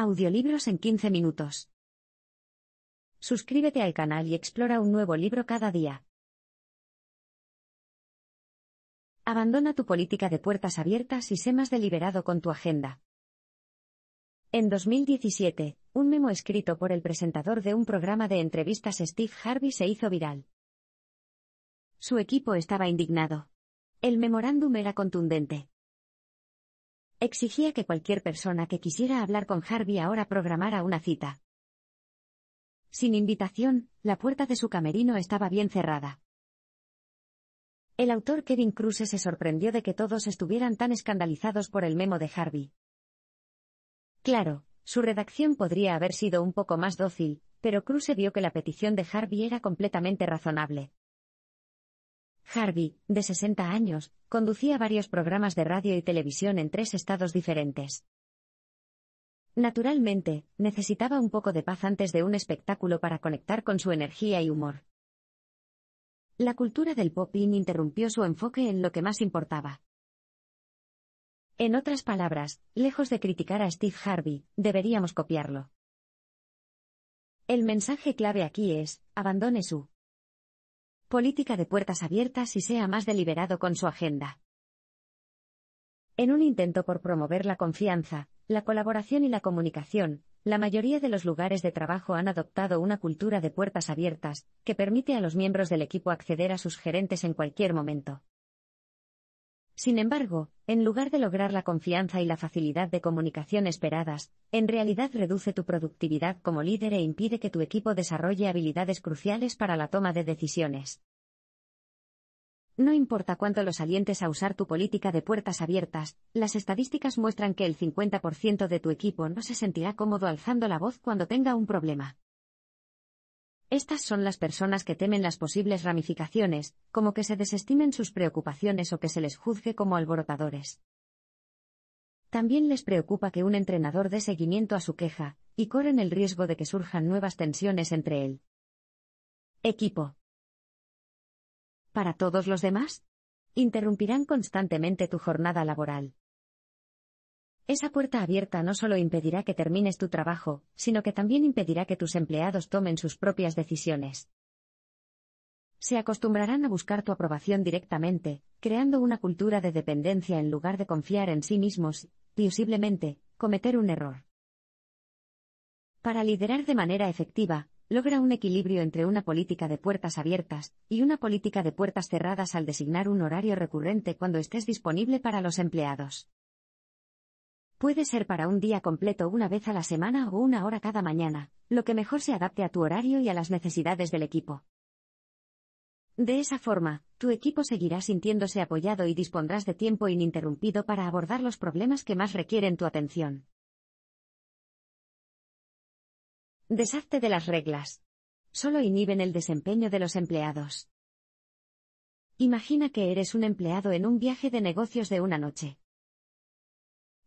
Audiolibros en 15 minutos. Suscríbete al canal y explora un nuevo libro cada día. Abandona tu política de puertas abiertas y sé más deliberado con tu agenda. En 2017, un memo escrito por el presentador de un programa de entrevistas Steve Harvey se hizo viral. Su equipo estaba indignado. El memorándum era contundente exigía que cualquier persona que quisiera hablar con Harvey ahora programara una cita. Sin invitación, la puerta de su camerino estaba bien cerrada. El autor Kevin Cruz se sorprendió de que todos estuvieran tan escandalizados por el memo de Harvey. Claro, su redacción podría haber sido un poco más dócil, pero Cruz vio que la petición de Harvey era completamente razonable. Harvey, de 60 años, conducía varios programas de radio y televisión en tres estados diferentes. Naturalmente, necesitaba un poco de paz antes de un espectáculo para conectar con su energía y humor. La cultura del pop-in interrumpió su enfoque en lo que más importaba. En otras palabras, lejos de criticar a Steve Harvey, deberíamos copiarlo. El mensaje clave aquí es, abandone su política de puertas abiertas y sea más deliberado con su agenda. En un intento por promover la confianza, la colaboración y la comunicación, la mayoría de los lugares de trabajo han adoptado una cultura de puertas abiertas, que permite a los miembros del equipo acceder a sus gerentes en cualquier momento. Sin embargo, en lugar de lograr la confianza y la facilidad de comunicación esperadas, en realidad reduce tu productividad como líder e impide que tu equipo desarrolle habilidades cruciales para la toma de decisiones. No importa cuánto los alientes a usar tu política de puertas abiertas, las estadísticas muestran que el 50% de tu equipo no se sentirá cómodo alzando la voz cuando tenga un problema. Estas son las personas que temen las posibles ramificaciones, como que se desestimen sus preocupaciones o que se les juzgue como alborotadores. También les preocupa que un entrenador dé seguimiento a su queja, y corren el riesgo de que surjan nuevas tensiones entre él. Equipo. ¿Para todos los demás? Interrumpirán constantemente tu jornada laboral. Esa puerta abierta no solo impedirá que termines tu trabajo, sino que también impedirá que tus empleados tomen sus propias decisiones. Se acostumbrarán a buscar tu aprobación directamente, creando una cultura de dependencia en lugar de confiar en sí mismos, y posiblemente, cometer un error. Para liderar de manera efectiva, logra un equilibrio entre una política de puertas abiertas y una política de puertas cerradas al designar un horario recurrente cuando estés disponible para los empleados. Puede ser para un día completo una vez a la semana o una hora cada mañana, lo que mejor se adapte a tu horario y a las necesidades del equipo. De esa forma, tu equipo seguirá sintiéndose apoyado y dispondrás de tiempo ininterrumpido para abordar los problemas que más requieren tu atención. Deshazte de las reglas. Solo inhiben el desempeño de los empleados. Imagina que eres un empleado en un viaje de negocios de una noche.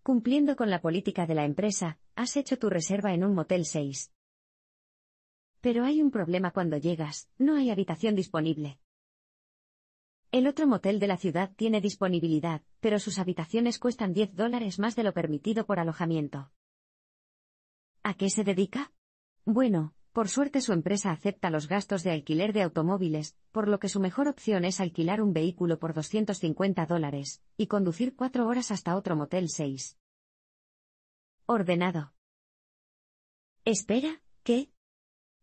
Cumpliendo con la política de la empresa, has hecho tu reserva en un motel 6. Pero hay un problema cuando llegas, no hay habitación disponible. El otro motel de la ciudad tiene disponibilidad, pero sus habitaciones cuestan 10 dólares más de lo permitido por alojamiento. ¿A qué se dedica? Bueno, por suerte su empresa acepta los gastos de alquiler de automóviles, por lo que su mejor opción es alquilar un vehículo por 250 dólares, y conducir cuatro horas hasta otro motel 6. Ordenado. Espera, ¿qué?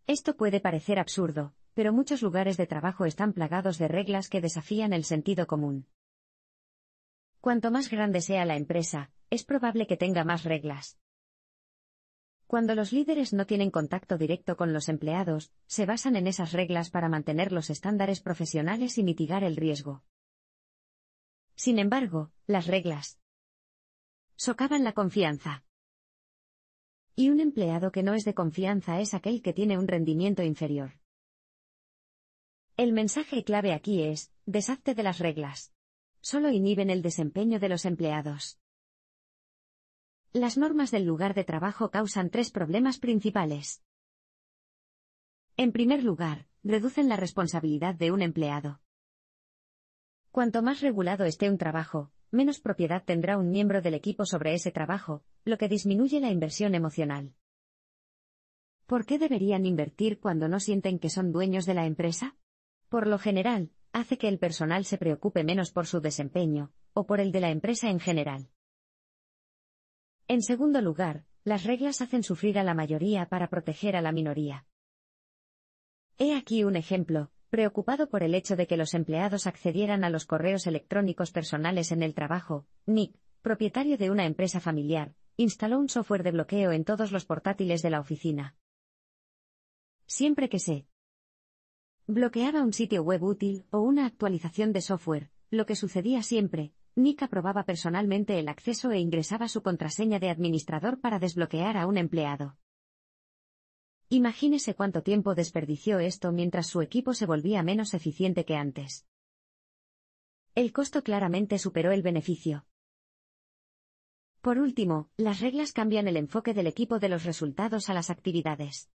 Esto puede parecer absurdo, pero muchos lugares de trabajo están plagados de reglas que desafían el sentido común. Cuanto más grande sea la empresa, es probable que tenga más reglas. Cuando los líderes no tienen contacto directo con los empleados, se basan en esas reglas para mantener los estándares profesionales y mitigar el riesgo. Sin embargo, las reglas socavan la confianza. Y un empleado que no es de confianza es aquel que tiene un rendimiento inferior. El mensaje clave aquí es, deshazte de las reglas. Solo inhiben el desempeño de los empleados. Las normas del lugar de trabajo causan tres problemas principales. En primer lugar, reducen la responsabilidad de un empleado. Cuanto más regulado esté un trabajo, menos propiedad tendrá un miembro del equipo sobre ese trabajo, lo que disminuye la inversión emocional. ¿Por qué deberían invertir cuando no sienten que son dueños de la empresa? Por lo general, hace que el personal se preocupe menos por su desempeño, o por el de la empresa en general. En segundo lugar, las reglas hacen sufrir a la mayoría para proteger a la minoría. He aquí un ejemplo, preocupado por el hecho de que los empleados accedieran a los correos electrónicos personales en el trabajo, Nick, propietario de una empresa familiar, instaló un software de bloqueo en todos los portátiles de la oficina. Siempre que se bloqueaba un sitio web útil o una actualización de software, lo que sucedía siempre Nick aprobaba personalmente el acceso e ingresaba su contraseña de administrador para desbloquear a un empleado. Imagínese cuánto tiempo desperdició esto mientras su equipo se volvía menos eficiente que antes. El costo claramente superó el beneficio. Por último, las reglas cambian el enfoque del equipo de los resultados a las actividades.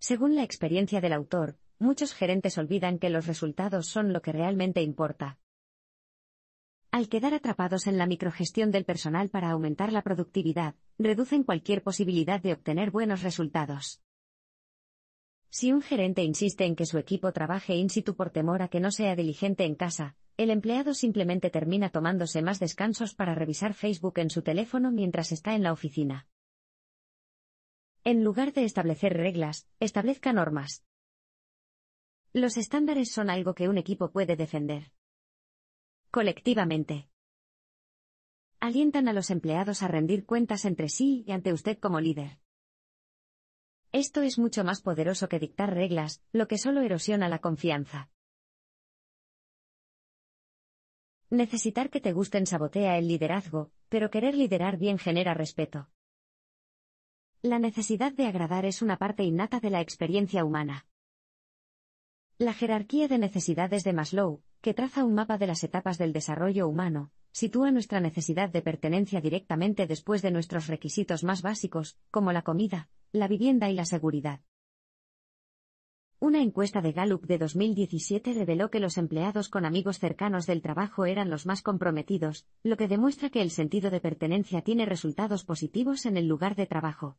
Según la experiencia del autor, muchos gerentes olvidan que los resultados son lo que realmente importa. Al quedar atrapados en la microgestión del personal para aumentar la productividad, reducen cualquier posibilidad de obtener buenos resultados. Si un gerente insiste en que su equipo trabaje in situ por temor a que no sea diligente en casa, el empleado simplemente termina tomándose más descansos para revisar Facebook en su teléfono mientras está en la oficina. En lugar de establecer reglas, establezca normas. Los estándares son algo que un equipo puede defender colectivamente. Alientan a los empleados a rendir cuentas entre sí y ante usted como líder. Esto es mucho más poderoso que dictar reglas, lo que solo erosiona la confianza. Necesitar que te gusten sabotea el liderazgo, pero querer liderar bien genera respeto. La necesidad de agradar es una parte innata de la experiencia humana. La jerarquía de necesidades de Maslow, que traza un mapa de las etapas del desarrollo humano, sitúa nuestra necesidad de pertenencia directamente después de nuestros requisitos más básicos, como la comida, la vivienda y la seguridad. Una encuesta de Gallup de 2017 reveló que los empleados con amigos cercanos del trabajo eran los más comprometidos, lo que demuestra que el sentido de pertenencia tiene resultados positivos en el lugar de trabajo.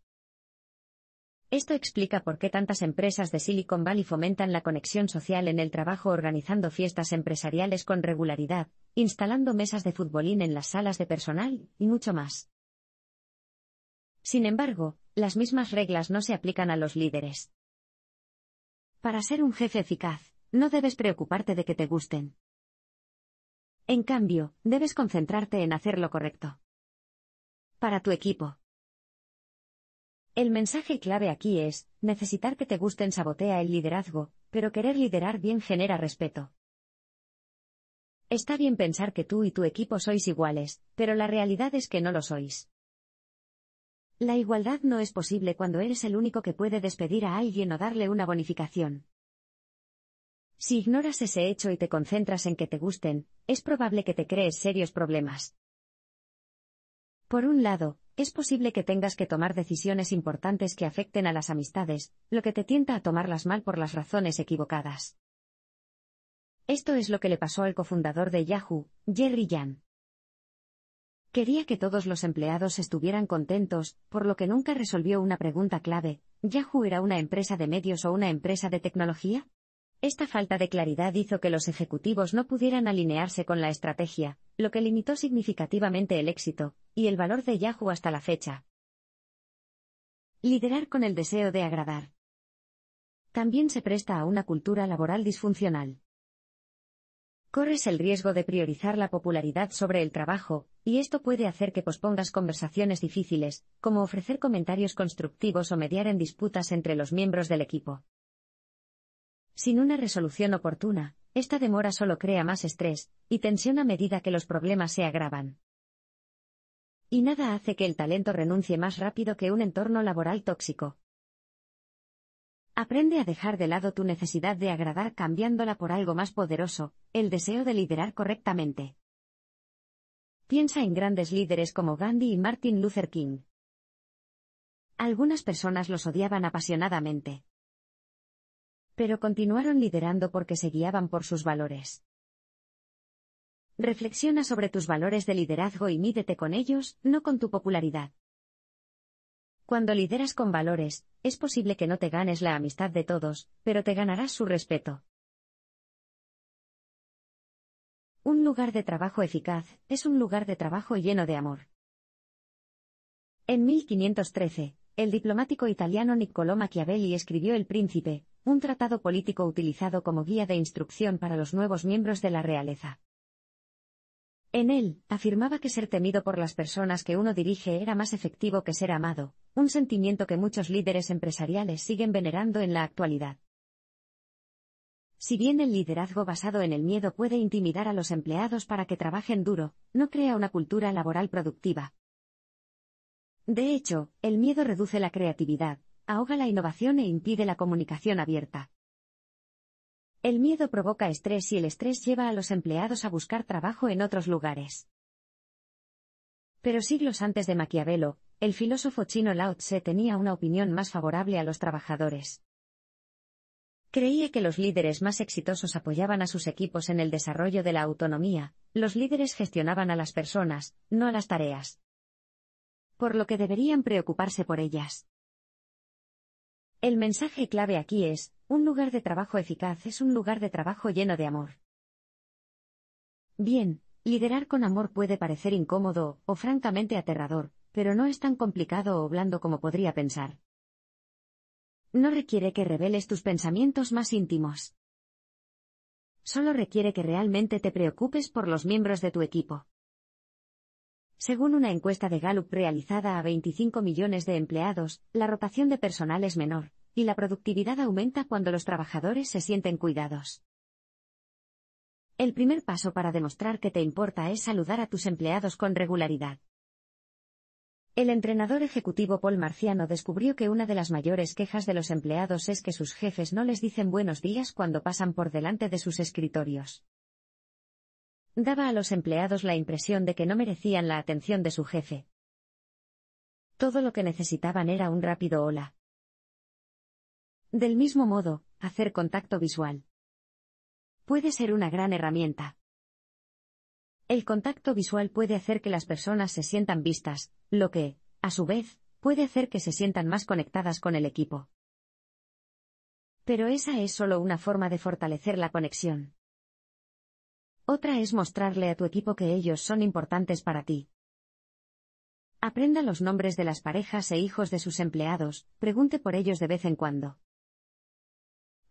Esto explica por qué tantas empresas de Silicon Valley fomentan la conexión social en el trabajo organizando fiestas empresariales con regularidad, instalando mesas de futbolín en las salas de personal, y mucho más. Sin embargo, las mismas reglas no se aplican a los líderes. Para ser un jefe eficaz, no debes preocuparte de que te gusten. En cambio, debes concentrarte en hacer lo correcto. Para tu equipo. El mensaje clave aquí es, necesitar que te gusten sabotea el liderazgo, pero querer liderar bien genera respeto. Está bien pensar que tú y tu equipo sois iguales, pero la realidad es que no lo sois. La igualdad no es posible cuando eres el único que puede despedir a alguien o darle una bonificación. Si ignoras ese hecho y te concentras en que te gusten, es probable que te crees serios problemas. Por un lado, es posible que tengas que tomar decisiones importantes que afecten a las amistades, lo que te tienta a tomarlas mal por las razones equivocadas. Esto es lo que le pasó al cofundador de Yahoo, Jerry Yan. Quería que todos los empleados estuvieran contentos, por lo que nunca resolvió una pregunta clave, ¿Yahoo era una empresa de medios o una empresa de tecnología? Esta falta de claridad hizo que los ejecutivos no pudieran alinearse con la estrategia, lo que limitó significativamente el éxito, y el valor de Yahoo hasta la fecha. Liderar con el deseo de agradar. También se presta a una cultura laboral disfuncional. Corres el riesgo de priorizar la popularidad sobre el trabajo, y esto puede hacer que pospongas conversaciones difíciles, como ofrecer comentarios constructivos o mediar en disputas entre los miembros del equipo. Sin una resolución oportuna, esta demora solo crea más estrés y tensión a medida que los problemas se agravan. Y nada hace que el talento renuncie más rápido que un entorno laboral tóxico. Aprende a dejar de lado tu necesidad de agradar cambiándola por algo más poderoso, el deseo de liderar correctamente. Piensa en grandes líderes como Gandhi y Martin Luther King. Algunas personas los odiaban apasionadamente. Pero continuaron liderando porque se guiaban por sus valores. Reflexiona sobre tus valores de liderazgo y mídete con ellos, no con tu popularidad. Cuando lideras con valores, es posible que no te ganes la amistad de todos, pero te ganarás su respeto. Un lugar de trabajo eficaz es un lugar de trabajo lleno de amor. En 1513, el diplomático italiano Niccolò Machiavelli escribió El Príncipe, un tratado político utilizado como guía de instrucción para los nuevos miembros de la realeza. En él, afirmaba que ser temido por las personas que uno dirige era más efectivo que ser amado, un sentimiento que muchos líderes empresariales siguen venerando en la actualidad. Si bien el liderazgo basado en el miedo puede intimidar a los empleados para que trabajen duro, no crea una cultura laboral productiva. De hecho, el miedo reduce la creatividad, ahoga la innovación e impide la comunicación abierta. El miedo provoca estrés y el estrés lleva a los empleados a buscar trabajo en otros lugares. Pero siglos antes de Maquiavelo, el filósofo chino Lao Tse tenía una opinión más favorable a los trabajadores. Creía que los líderes más exitosos apoyaban a sus equipos en el desarrollo de la autonomía, los líderes gestionaban a las personas, no a las tareas. Por lo que deberían preocuparse por ellas. El mensaje clave aquí es, un lugar de trabajo eficaz es un lugar de trabajo lleno de amor. Bien, liderar con amor puede parecer incómodo o francamente aterrador, pero no es tan complicado o blando como podría pensar. No requiere que reveles tus pensamientos más íntimos. Solo requiere que realmente te preocupes por los miembros de tu equipo. Según una encuesta de Gallup realizada a 25 millones de empleados, la rotación de personal es menor, y la productividad aumenta cuando los trabajadores se sienten cuidados. El primer paso para demostrar que te importa es saludar a tus empleados con regularidad. El entrenador ejecutivo Paul Marciano descubrió que una de las mayores quejas de los empleados es que sus jefes no les dicen buenos días cuando pasan por delante de sus escritorios daba a los empleados la impresión de que no merecían la atención de su jefe. Todo lo que necesitaban era un rápido hola. Del mismo modo, hacer contacto visual. Puede ser una gran herramienta. El contacto visual puede hacer que las personas se sientan vistas, lo que, a su vez, puede hacer que se sientan más conectadas con el equipo. Pero esa es solo una forma de fortalecer la conexión. Otra es mostrarle a tu equipo que ellos son importantes para ti. Aprenda los nombres de las parejas e hijos de sus empleados, pregunte por ellos de vez en cuando.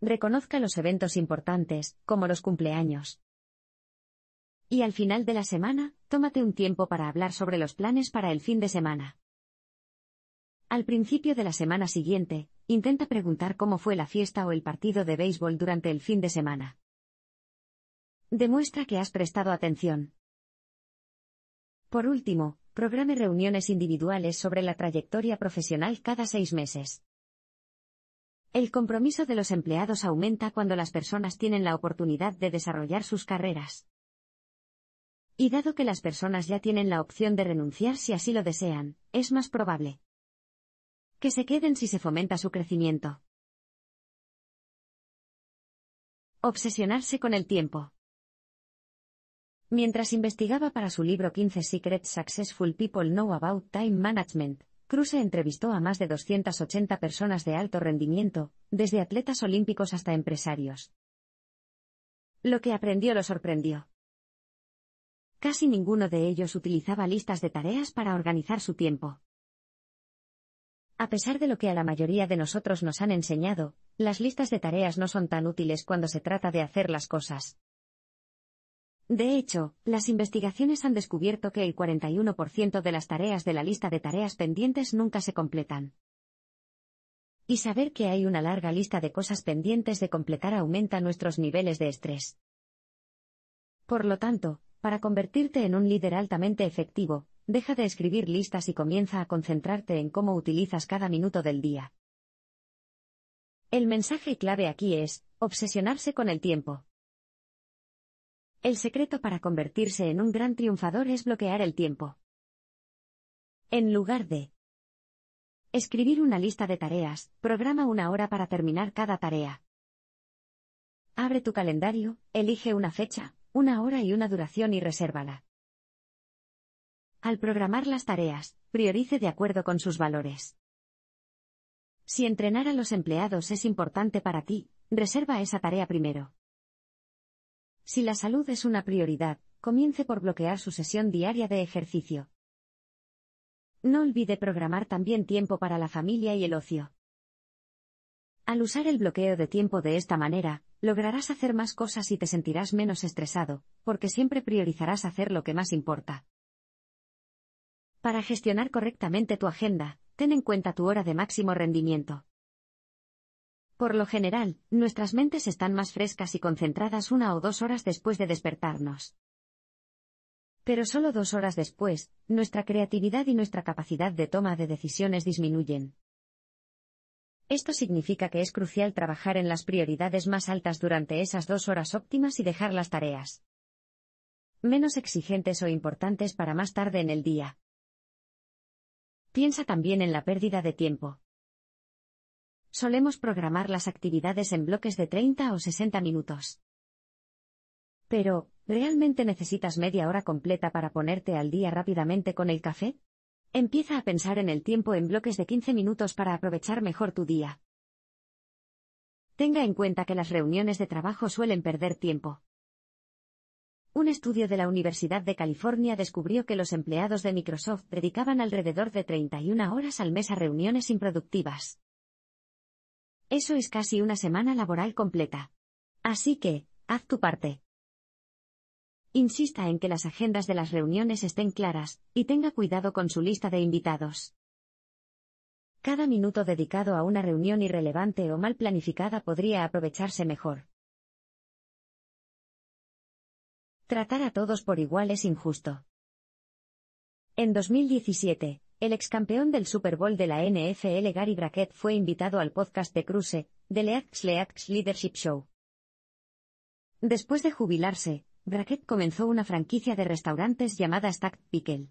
Reconozca los eventos importantes, como los cumpleaños. Y al final de la semana, tómate un tiempo para hablar sobre los planes para el fin de semana. Al principio de la semana siguiente, intenta preguntar cómo fue la fiesta o el partido de béisbol durante el fin de semana. Demuestra que has prestado atención. Por último, programe reuniones individuales sobre la trayectoria profesional cada seis meses. El compromiso de los empleados aumenta cuando las personas tienen la oportunidad de desarrollar sus carreras. Y dado que las personas ya tienen la opción de renunciar si así lo desean, es más probable que se queden si se fomenta su crecimiento. Obsesionarse con el tiempo. Mientras investigaba para su libro 15 Secrets Successful People Know About Time Management, Kruse entrevistó a más de 280 personas de alto rendimiento, desde atletas olímpicos hasta empresarios. Lo que aprendió lo sorprendió. Casi ninguno de ellos utilizaba listas de tareas para organizar su tiempo. A pesar de lo que a la mayoría de nosotros nos han enseñado, las listas de tareas no son tan útiles cuando se trata de hacer las cosas. De hecho, las investigaciones han descubierto que el 41% de las tareas de la lista de tareas pendientes nunca se completan. Y saber que hay una larga lista de cosas pendientes de completar aumenta nuestros niveles de estrés. Por lo tanto, para convertirte en un líder altamente efectivo, deja de escribir listas y comienza a concentrarte en cómo utilizas cada minuto del día. El mensaje clave aquí es, obsesionarse con el tiempo. El secreto para convertirse en un gran triunfador es bloquear el tiempo. En lugar de escribir una lista de tareas, programa una hora para terminar cada tarea. Abre tu calendario, elige una fecha, una hora y una duración y resérvala. Al programar las tareas, priorice de acuerdo con sus valores. Si entrenar a los empleados es importante para ti, reserva esa tarea primero. Si la salud es una prioridad, comience por bloquear su sesión diaria de ejercicio. No olvide programar también tiempo para la familia y el ocio. Al usar el bloqueo de tiempo de esta manera, lograrás hacer más cosas y te sentirás menos estresado, porque siempre priorizarás hacer lo que más importa. Para gestionar correctamente tu agenda, ten en cuenta tu hora de máximo rendimiento. Por lo general, nuestras mentes están más frescas y concentradas una o dos horas después de despertarnos. Pero solo dos horas después, nuestra creatividad y nuestra capacidad de toma de decisiones disminuyen. Esto significa que es crucial trabajar en las prioridades más altas durante esas dos horas óptimas y dejar las tareas menos exigentes o importantes para más tarde en el día. Piensa también en la pérdida de tiempo. Solemos programar las actividades en bloques de 30 o 60 minutos. Pero, ¿realmente necesitas media hora completa para ponerte al día rápidamente con el café? Empieza a pensar en el tiempo en bloques de 15 minutos para aprovechar mejor tu día. Tenga en cuenta que las reuniones de trabajo suelen perder tiempo. Un estudio de la Universidad de California descubrió que los empleados de Microsoft dedicaban alrededor de 31 horas al mes a reuniones improductivas. Eso es casi una semana laboral completa. Así que, haz tu parte. Insista en que las agendas de las reuniones estén claras, y tenga cuidado con su lista de invitados. Cada minuto dedicado a una reunión irrelevante o mal planificada podría aprovecharse mejor. Tratar a todos por igual es injusto. En 2017, el ex campeón del Super Bowl de la NFL Gary Brackett fue invitado al podcast de Cruise, de Leax Leax Leadership Show. Después de jubilarse, Brackett comenzó una franquicia de restaurantes llamada Stack Pickle.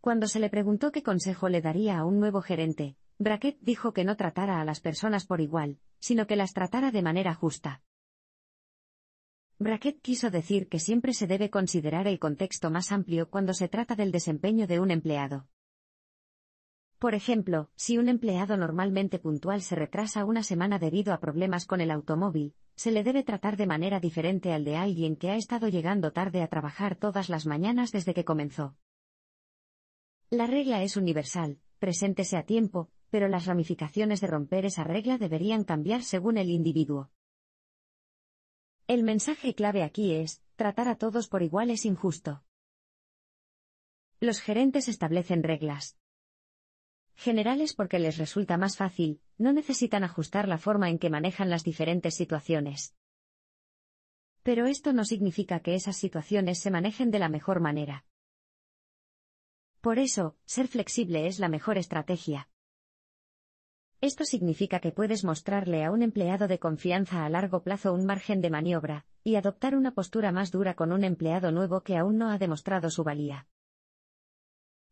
Cuando se le preguntó qué consejo le daría a un nuevo gerente, Brackett dijo que no tratara a las personas por igual, sino que las tratara de manera justa. Brackett quiso decir que siempre se debe considerar el contexto más amplio cuando se trata del desempeño de un empleado. Por ejemplo, si un empleado normalmente puntual se retrasa una semana debido a problemas con el automóvil, se le debe tratar de manera diferente al de alguien que ha estado llegando tarde a trabajar todas las mañanas desde que comenzó. La regla es universal, preséntese a tiempo, pero las ramificaciones de romper esa regla deberían cambiar según el individuo. El mensaje clave aquí es, tratar a todos por igual es injusto. Los gerentes establecen reglas. Generales porque les resulta más fácil, no necesitan ajustar la forma en que manejan las diferentes situaciones. Pero esto no significa que esas situaciones se manejen de la mejor manera. Por eso, ser flexible es la mejor estrategia. Esto significa que puedes mostrarle a un empleado de confianza a largo plazo un margen de maniobra, y adoptar una postura más dura con un empleado nuevo que aún no ha demostrado su valía.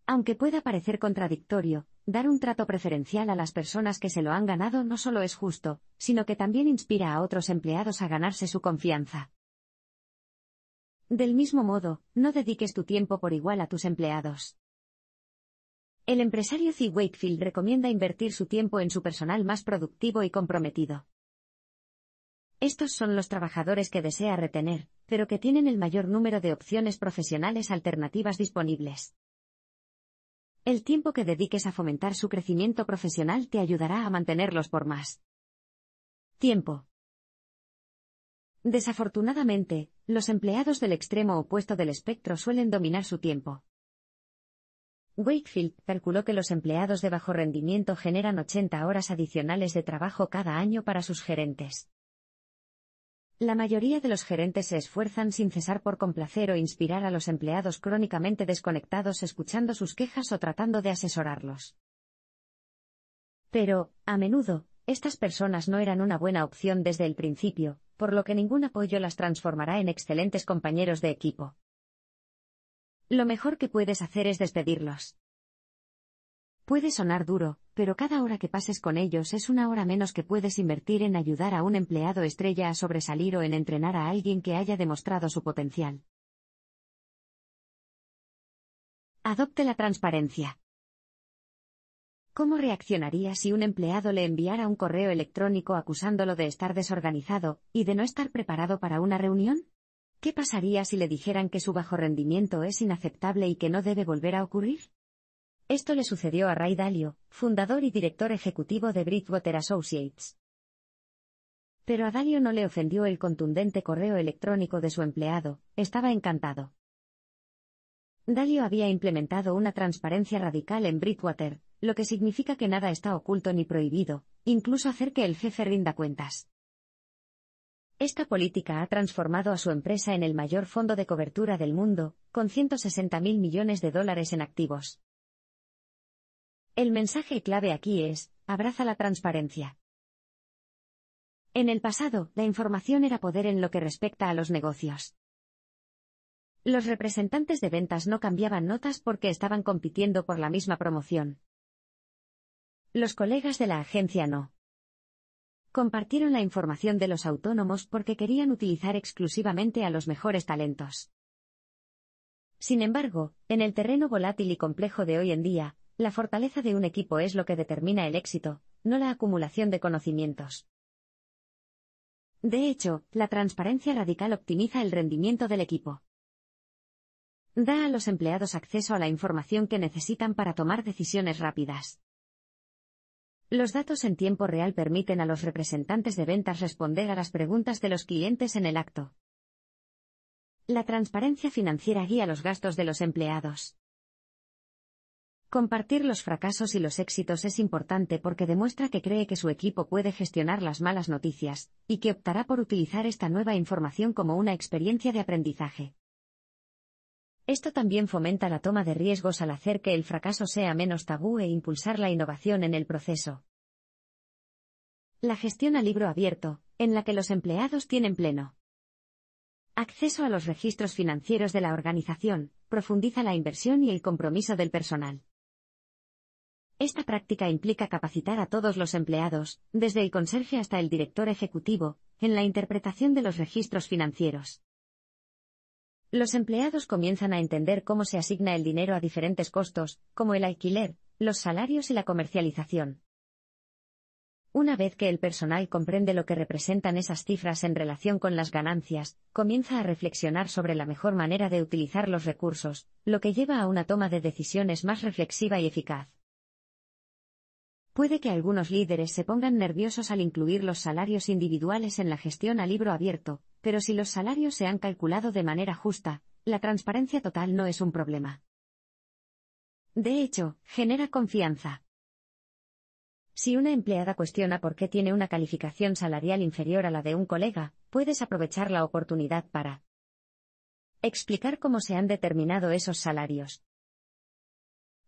Aunque pueda parecer contradictorio, dar un trato preferencial a las personas que se lo han ganado no solo es justo, sino que también inspira a otros empleados a ganarse su confianza. Del mismo modo, no dediques tu tiempo por igual a tus empleados. El empresario C. Wakefield recomienda invertir su tiempo en su personal más productivo y comprometido. Estos son los trabajadores que desea retener, pero que tienen el mayor número de opciones profesionales alternativas disponibles. El tiempo que dediques a fomentar su crecimiento profesional te ayudará a mantenerlos por más. Tiempo. Desafortunadamente, los empleados del extremo opuesto del espectro suelen dominar su tiempo. Wakefield calculó que los empleados de bajo rendimiento generan 80 horas adicionales de trabajo cada año para sus gerentes. La mayoría de los gerentes se esfuerzan sin cesar por complacer o inspirar a los empleados crónicamente desconectados escuchando sus quejas o tratando de asesorarlos. Pero, a menudo, estas personas no eran una buena opción desde el principio, por lo que ningún apoyo las transformará en excelentes compañeros de equipo. Lo mejor que puedes hacer es despedirlos. Puede sonar duro, pero cada hora que pases con ellos es una hora menos que puedes invertir en ayudar a un empleado estrella a sobresalir o en entrenar a alguien que haya demostrado su potencial. Adopte la transparencia. ¿Cómo reaccionaría si un empleado le enviara un correo electrónico acusándolo de estar desorganizado y de no estar preparado para una reunión? ¿Qué pasaría si le dijeran que su bajo rendimiento es inaceptable y que no debe volver a ocurrir? Esto le sucedió a Ray Dalio, fundador y director ejecutivo de Bridgewater Associates. Pero a Dalio no le ofendió el contundente correo electrónico de su empleado, estaba encantado. Dalio había implementado una transparencia radical en Bridgewater, lo que significa que nada está oculto ni prohibido, incluso hacer que el jefe rinda cuentas. Esta política ha transformado a su empresa en el mayor fondo de cobertura del mundo, con 160.000 mil millones de dólares en activos. El mensaje clave aquí es, abraza la transparencia. En el pasado, la información era poder en lo que respecta a los negocios. Los representantes de ventas no cambiaban notas porque estaban compitiendo por la misma promoción. Los colegas de la agencia no. Compartieron la información de los autónomos porque querían utilizar exclusivamente a los mejores talentos. Sin embargo, en el terreno volátil y complejo de hoy en día, la fortaleza de un equipo es lo que determina el éxito, no la acumulación de conocimientos. De hecho, la transparencia radical optimiza el rendimiento del equipo. Da a los empleados acceso a la información que necesitan para tomar decisiones rápidas. Los datos en tiempo real permiten a los representantes de ventas responder a las preguntas de los clientes en el acto. La transparencia financiera guía los gastos de los empleados. Compartir los fracasos y los éxitos es importante porque demuestra que cree que su equipo puede gestionar las malas noticias, y que optará por utilizar esta nueva información como una experiencia de aprendizaje. Esto también fomenta la toma de riesgos al hacer que el fracaso sea menos tabú e impulsar la innovación en el proceso. La gestión a libro abierto, en la que los empleados tienen pleno acceso a los registros financieros de la organización, profundiza la inversión y el compromiso del personal. Esta práctica implica capacitar a todos los empleados, desde el conserje hasta el director ejecutivo, en la interpretación de los registros financieros. Los empleados comienzan a entender cómo se asigna el dinero a diferentes costos, como el alquiler, los salarios y la comercialización. Una vez que el personal comprende lo que representan esas cifras en relación con las ganancias, comienza a reflexionar sobre la mejor manera de utilizar los recursos, lo que lleva a una toma de decisiones más reflexiva y eficaz. Puede que algunos líderes se pongan nerviosos al incluir los salarios individuales en la gestión a libro abierto, pero si los salarios se han calculado de manera justa, la transparencia total no es un problema. De hecho, genera confianza. Si una empleada cuestiona por qué tiene una calificación salarial inferior a la de un colega, puedes aprovechar la oportunidad para explicar cómo se han determinado esos salarios.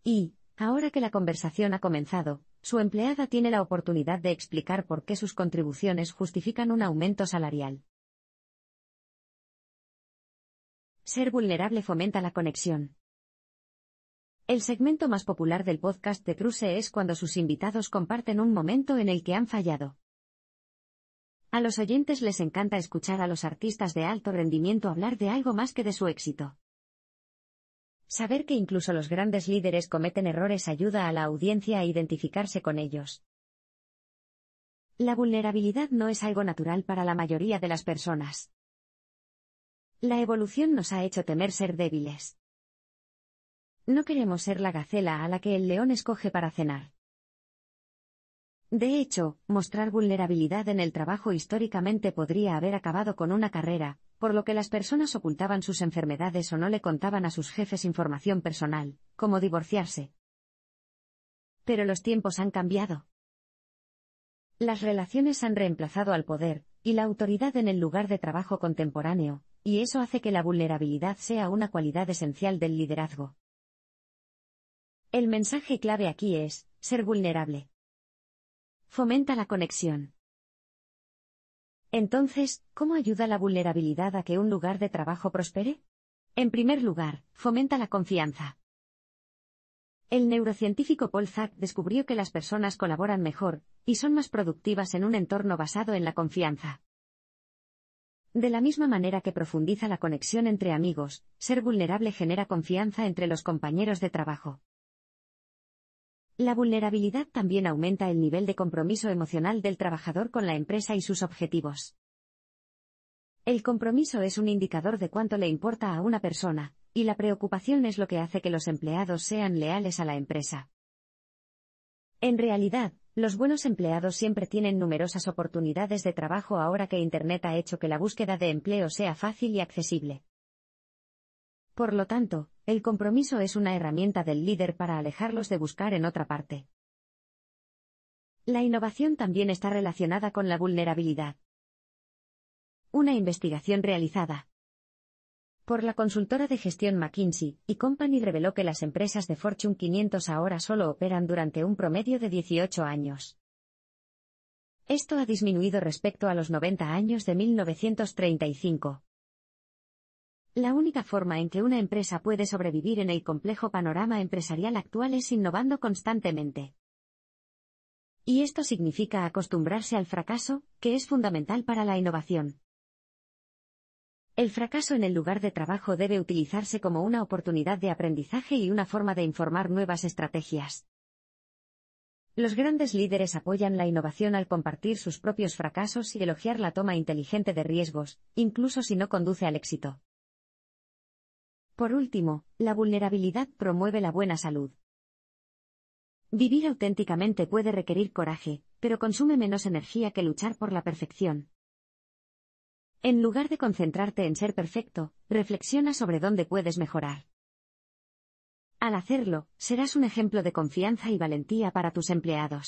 Y, ahora que la conversación ha comenzado, su empleada tiene la oportunidad de explicar por qué sus contribuciones justifican un aumento salarial. Ser vulnerable fomenta la conexión. El segmento más popular del podcast de Truse es cuando sus invitados comparten un momento en el que han fallado. A los oyentes les encanta escuchar a los artistas de alto rendimiento hablar de algo más que de su éxito. Saber que incluso los grandes líderes cometen errores ayuda a la audiencia a identificarse con ellos. La vulnerabilidad no es algo natural para la mayoría de las personas. La evolución nos ha hecho temer ser débiles. No queremos ser la gacela a la que el león escoge para cenar. De hecho, mostrar vulnerabilidad en el trabajo históricamente podría haber acabado con una carrera, por lo que las personas ocultaban sus enfermedades o no le contaban a sus jefes información personal, como divorciarse. Pero los tiempos han cambiado. Las relaciones han reemplazado al poder, y la autoridad en el lugar de trabajo contemporáneo, y eso hace que la vulnerabilidad sea una cualidad esencial del liderazgo. El mensaje clave aquí es, ser vulnerable. Fomenta la conexión. Entonces, ¿cómo ayuda la vulnerabilidad a que un lugar de trabajo prospere? En primer lugar, fomenta la confianza. El neurocientífico Paul Zack descubrió que las personas colaboran mejor y son más productivas en un entorno basado en la confianza. De la misma manera que profundiza la conexión entre amigos, ser vulnerable genera confianza entre los compañeros de trabajo. La vulnerabilidad también aumenta el nivel de compromiso emocional del trabajador con la empresa y sus objetivos. El compromiso es un indicador de cuánto le importa a una persona, y la preocupación es lo que hace que los empleados sean leales a la empresa. En realidad, los buenos empleados siempre tienen numerosas oportunidades de trabajo ahora que Internet ha hecho que la búsqueda de empleo sea fácil y accesible. Por lo tanto, el compromiso es una herramienta del líder para alejarlos de buscar en otra parte. La innovación también está relacionada con la vulnerabilidad. Una investigación realizada por la consultora de gestión McKinsey y Company reveló que las empresas de Fortune 500 ahora solo operan durante un promedio de 18 años. Esto ha disminuido respecto a los 90 años de 1935. La única forma en que una empresa puede sobrevivir en el complejo panorama empresarial actual es innovando constantemente. Y esto significa acostumbrarse al fracaso, que es fundamental para la innovación. El fracaso en el lugar de trabajo debe utilizarse como una oportunidad de aprendizaje y una forma de informar nuevas estrategias. Los grandes líderes apoyan la innovación al compartir sus propios fracasos y elogiar la toma inteligente de riesgos, incluso si no conduce al éxito. Por último, la vulnerabilidad promueve la buena salud. Vivir auténticamente puede requerir coraje, pero consume menos energía que luchar por la perfección. En lugar de concentrarte en ser perfecto, reflexiona sobre dónde puedes mejorar. Al hacerlo, serás un ejemplo de confianza y valentía para tus empleados.